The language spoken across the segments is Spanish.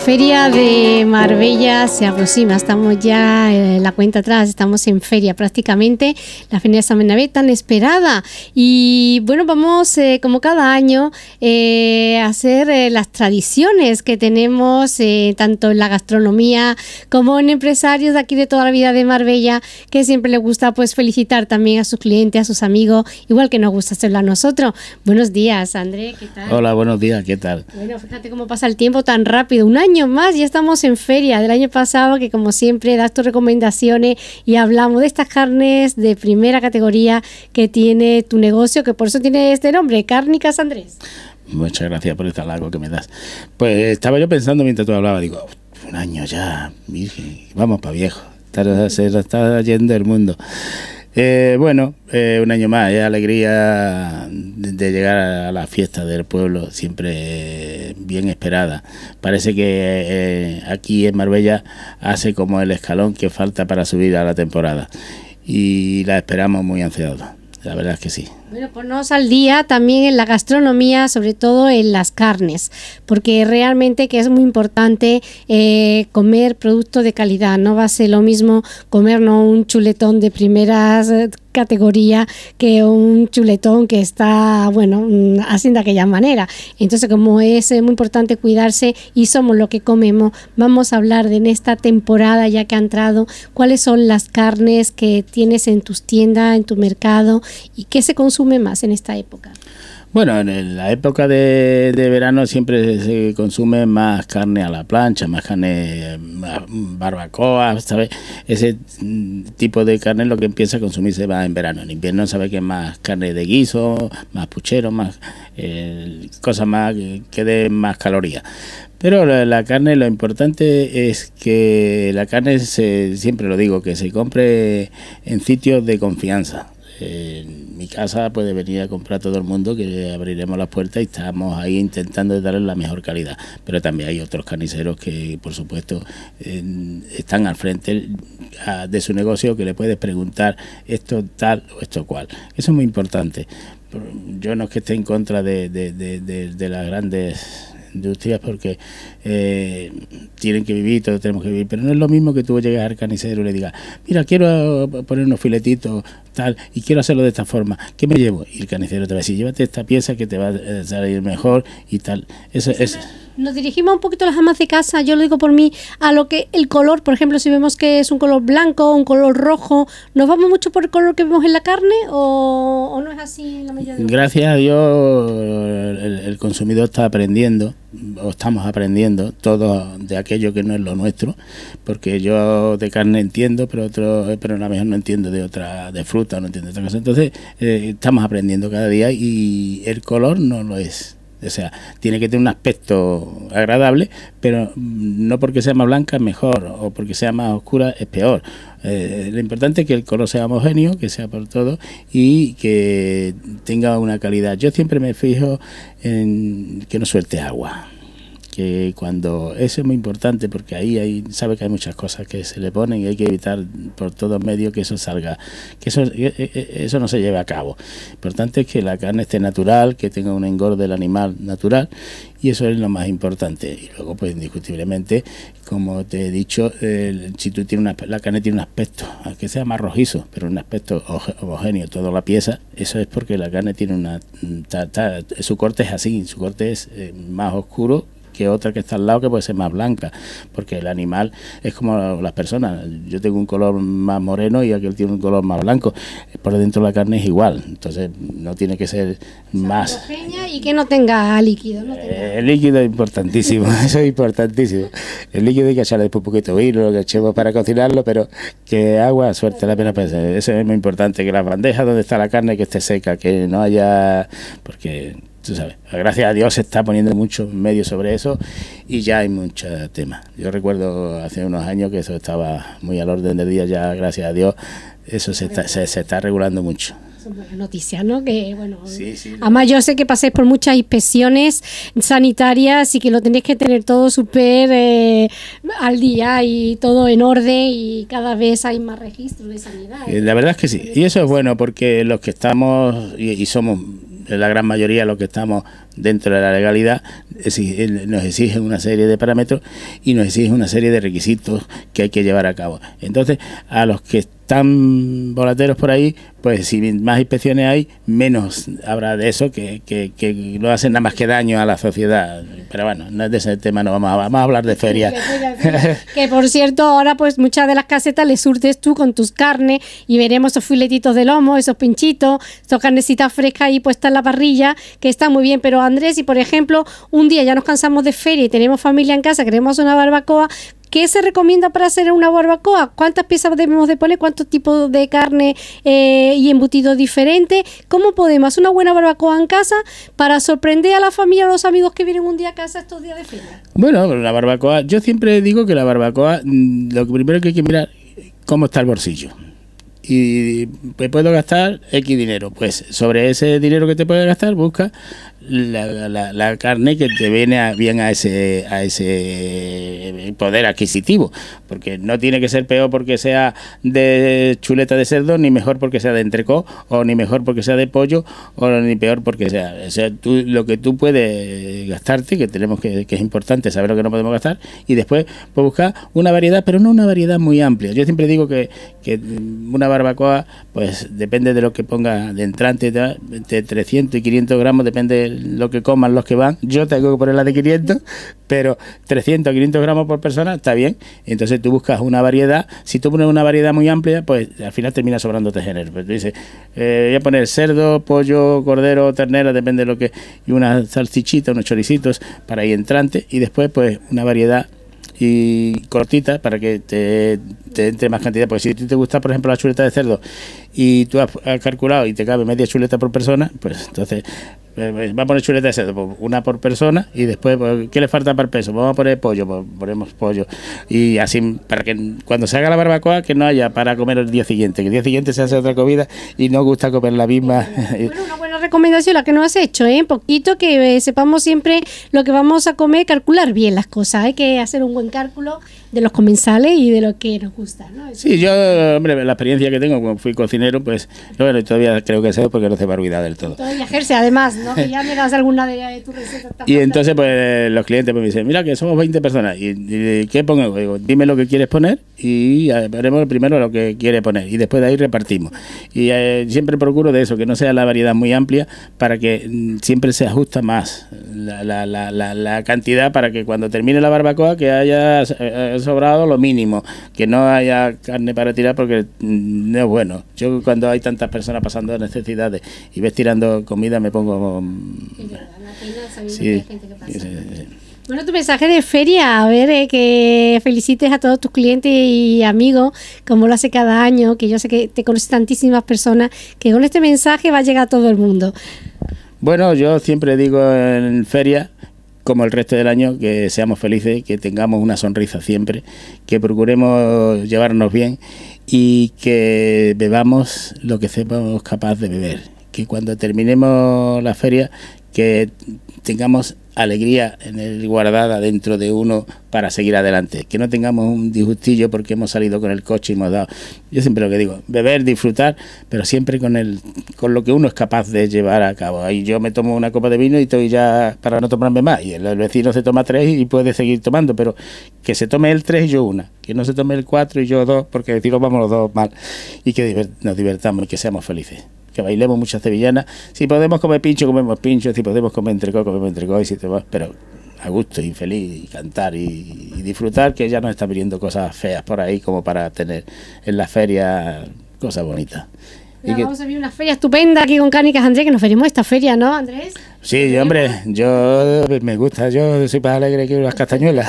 feria de Marbella se aproxima, estamos ya en eh, la cuenta atrás, estamos en feria prácticamente, la feria de San tan esperada. Y bueno, vamos eh, como cada año eh, a hacer las tradiciones que tenemos tanto en la gastronomía como en empresarios de aquí de toda la vida de Marbella, que siempre le gusta pues felicitar también a sus clientes, a sus amigos, igual que nos gusta hacerlo a nosotros. Buenos días, André, ¿qué tal? Hola, buenos días, ¿qué tal? Bueno, fíjate cómo pasa el tiempo tan rápido, un año más, ya estamos en feria del año pasado, que como siempre das tus recomendaciones y hablamos de estas carnes de primera categoría que tiene tu negocio, que por eso tiene este nombre, Cárnicas Andrés. Muchas gracias por esta halago que me das. Pues estaba yo pensando mientras tú hablabas, digo, un año ya, vamos para viejo, se está yendo el mundo. Eh, bueno, eh, un año más, es alegría de llegar a la fiesta del pueblo, siempre eh, bien esperada. Parece que aquí en Marbella hace como el escalón que falta para subir a la temporada y la esperamos muy ansiosa, la verdad es que sí. Bueno, ponnos pues al día también en la gastronomía, sobre todo en las carnes, porque realmente que es muy importante eh, comer producto de calidad. No va a ser lo mismo comernos un chuletón de primera eh, categoría que un chuletón que está, bueno, mm, haciendo de aquella manera. Entonces, como es eh, muy importante cuidarse y somos lo que comemos, vamos a hablar de en esta temporada ya que ha entrado, cuáles son las carnes que tienes en tus tiendas, en tu mercado y qué se consume consume más en esta época? Bueno, en la época de, verano siempre se consume más carne a la plancha, más carne barbacoa, ¿sabes? Ese mm, tipo de carne lo que empieza a consumirse va en verano. En invierno sabe que más carne de guiso, más puchero, más eh, cosas más eh, que den más calorías. Pero la, carne, lo importante es que la carne, se, siempre lo digo, que se compre en sitios de confianza. Eh, mi casa puede venir a comprar todo el mundo, que abriremos las puertas y estamos ahí intentando darle la mejor calidad. Pero también hay otros carniceros que, por supuesto, están al frente de su negocio que le puedes preguntar esto tal o esto cual. Eso es muy importante. Yo no es que esté en contra de las grandes industrias porque eh, tienen que vivir, todos tenemos que vivir, pero no es lo mismo que tú llegues al carnicero y le digas, mira, quiero eh, poner unos filetitos tal y quiero hacerlo de esta forma, ¿qué me llevo? Y el carnicero te va a decir, llévate esta pieza que te va a salir mejor y tal. Eso es nos dirigimos un poquito a las amas de casa, yo lo digo por mí, a lo que el color, por ejemplo, si vemos que es un color blanco, un color rojo, ¿nos vamos mucho por el color que vemos en la carne o, no es así la de Gracias a Dios el, consumidor está aprendiendo, o estamos aprendiendo todo de aquello que no es lo nuestro, porque yo de carne entiendo, pero otro, pero a lo mejor no entiendo de otra, de fruta, no entiendo de otra cosa. Entonces, eh, estamos aprendiendo cada día y el color no lo es o sea, tiene que tener un aspecto agradable, pero no porque sea más blanca es mejor o porque sea más oscura es peor. Eh, lo importante es que el color sea homogéneo, que sea por todo y que tenga una calidad. Yo siempre me fijo en que no suelte agua que cuando eso es muy importante porque ahí hay, sabe que hay muchas cosas que se le ponen y hay que evitar por todos medios que eso salga, que eso, eh, eh, eh, eso no se lleve a cabo. Lo importante es que la carne esté natural, que tenga un engorde del animal natural y eso es lo más importante. Y luego, pues indiscutiblemente, como te he dicho, si tú tienes una, la carne tiene un aspecto, aunque sea más rojizo, pero un aspecto homogéneo, toda la pieza, eso es porque la carne tiene una... su corte es así, su corte es más oscuro que otra que está al lado que puede ser más blanca, porque el animal es como las personas. Yo tengo un color más moreno y aquel tiene un color más blanco. Por dentro la carne es igual, entonces no tiene que ser más. Y que no tenga líquido. No eh, El líquido es importantísimo, eso es importantísimo. El líquido hay que echarle después un poquito de vino, lo que echemos para cocinarlo, pero que agua, suerte, la pena Eso es muy importante, que la bandeja donde está la carne que esté seca, que no haya... porque tú sabes, gracias a Dios se está poniendo muchos medio sobre eso y ya hay muchos tema Yo recuerdo hace unos años que eso estaba muy al orden del día, ya gracias a Dios eso se está, se, está regulando mucho. Son buenas noticias, ¿no? Que bueno. además, yo sé que pasáis por muchas inspecciones sanitarias y que lo tenéis que tener todo súper eh, al día y todo en orden y cada vez hay más registros de sanidad. Eh, la verdad es que sí. Y eso es bueno porque los que estamos y somos la gran mayoría de los que estamos dentro de la legalidad, eh, nos exigen una serie de parámetros y nos exigen una serie de requisitos que hay que llevar a cabo. Entonces, a los que están volateros por ahí, pues si más inspecciones hay, menos habrá de eso que, que, lo hacen nada más que daño a la sociedad. Pero bueno, no es de ese tema, no vamos a, vamos a hablar de feria. que por cierto, ahora pues muchas de las casetas les surtes tú con tus carnes y veremos esos filetitos de lomo, esos pinchitos, esas carnecitas frescas ahí puestas en la parrilla, que está muy bien. Pero Andrés, si por ejemplo un día ya nos cansamos de feria y tenemos familia en casa, queremos una barbacoa, ¿Qué se recomienda para hacer una barbacoa? ¿Cuántas piezas debemos de poner? ¿Cuántos tipos de carne eh, y embutidos diferentes? ¿Cómo podemos hacer una buena barbacoa en casa para sorprender a la familia o los amigos que vienen un día a casa estos días de fiesta? Bueno, la barbacoa, yo siempre digo que la barbacoa, mm, lo primero que hay que mirar, cómo está el bolsillo y puedo gastar X dinero. Pues sobre ese dinero que te puedes gastar, busca la, la, carne que te viene bien a ese, a ese eh, poder adquisitivo, porque no tiene que ser peor porque sea de chuleta de cerdo, ni mejor porque sea de entrecó, o ni mejor porque sea de pollo, o ni peor porque sea. lo que tú puedes gastarte, que tenemos que, que es importante saber lo que no podemos gastar, y después pues, buscar una variedad, pero no una variedad muy amplia. Yo siempre digo que, que una barbacoa, pues depende de lo que ponga de entrante, entre 300 y 500 gramos, depende del lo que coman los que van. Yo tengo que poner la de 500, pero 300, 500 gramos por persona está bien. Entonces tú buscas una variedad. Si tú pones una variedad muy amplia, pues al final termina sobrándote este género. Pues, dices, eh, voy a poner cerdo, pollo, cordero, ternera, depende de lo que. Y unas salchichitas, unos choricitos para ahí entrante. Y después, pues una variedad y cortita para que te, entre más cantidad. Porque si te gusta, por ejemplo, la chuleta de cerdo y tú has, calculado y te cabe media chuleta por persona, pues entonces eh, eh, vamos va a poner chuleta de cerdo, pues, una por persona y después, pues, ¿qué le falta para el peso? Vamos a poner pollo, pues, ponemos pollo. Y así, para que cuando se haga la barbacoa, que no haya para comer el día siguiente, que el día siguiente se hace otra comida y no gusta comer la misma recomendación, la que no has hecho, ¿eh? Poquito, que eh, sepamos siempre lo que vamos a comer, calcular bien las cosas. Hay que hacer un buen cálculo de los comensales y de lo que nos gusta, ¿no? sí, yo, hombre, la experiencia que tengo como fui cocinero, pues, bueno, todavía creo que sé porque no se a olvidar del todo. Todavía además, ¿no? ya me das alguna de, de eh, tu Y entonces, pues, los clientes pues, me dicen, mira que somos 20 personas. ¿Y, y qué pongo? dime lo que quieres poner y eh, veremos primero lo que quiere poner y después de ahí repartimos. Y eh, siempre procuro de eso, que no sea la variedad muy amplia para que mm, siempre se ajusta más la, la, la, la, cantidad para que cuando termine la barbacoa que haya eh, sobrado lo mínimo, que no haya carne para tirar porque mm, no es bueno. Yo cuando hay tantas personas pasando necesidades y ves tirando comida me pongo... Mm, sí. Bueno, tu mensaje de feria, a ver, eh, que felicites a todos tus clientes y amigos, como lo hace cada año, que yo sé que te conoces tantísimas personas, que con este mensaje va a llegar a todo el mundo. Bueno, yo siempre digo en feria, como el resto del año, que seamos felices, que tengamos una sonrisa siempre, que procuremos llevarnos bien y que bebamos lo que seamos capaz de beber. Que cuando terminemos la feria, que tengamos alegría en el guardada dentro de uno para seguir adelante. Que no tengamos un disgustillo porque hemos salido con el coche y hemos dado. Yo siempre lo que digo, beber, disfrutar, pero siempre con el con lo que uno es capaz de llevar a cabo. Ahí yo me tomo una copa de vino y estoy ya para no tomarme más. Y el, vecino se toma tres y puede seguir tomando, pero que se tome el tres y yo una. Que no se tome el cuatro y yo dos, porque no vamos los dos mal. Y que nos divertamos y que seamos felices que bailemos muchas sevillanas. Si podemos comer pincho, comemos pincho, si podemos comer entrecó, comemos entrecó, y si te vas, pero a gusto y feliz y cantar y, disfrutar, que ya no están viniendo cosas feas por ahí como para tener en la feria cosas bonitas. vamos a vivir una feria estupenda aquí con Cánicas Andrés, que nos ferimos esta feria, ¿no, Andrés? Sí, hombre, yo me gusta, yo soy más alegre que las castañuelas.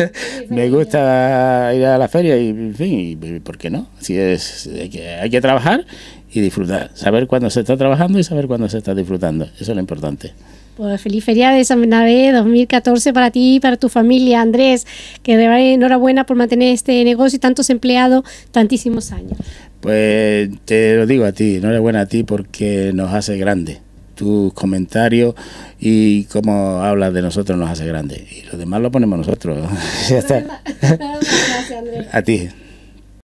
me gusta ir a la feria y, en fin, ¿por qué no? Si es, hay que trabajar y disfrutar. Saber cuándo se está trabajando y saber cuándo se está disfrutando. Eso es lo importante. Pues feliz feria de San Bernabé 2014 para ti y para tu familia, Andrés. Que de enhorabuena por mantener este negocio y tantos empleados tantísimos años. Pues te lo digo a ti, enhorabuena a ti porque nos hace grande Tus comentarios y cómo hablas de nosotros nos hace grande Y lo demás lo ponemos nosotros. Gracias, Andrés. A ti.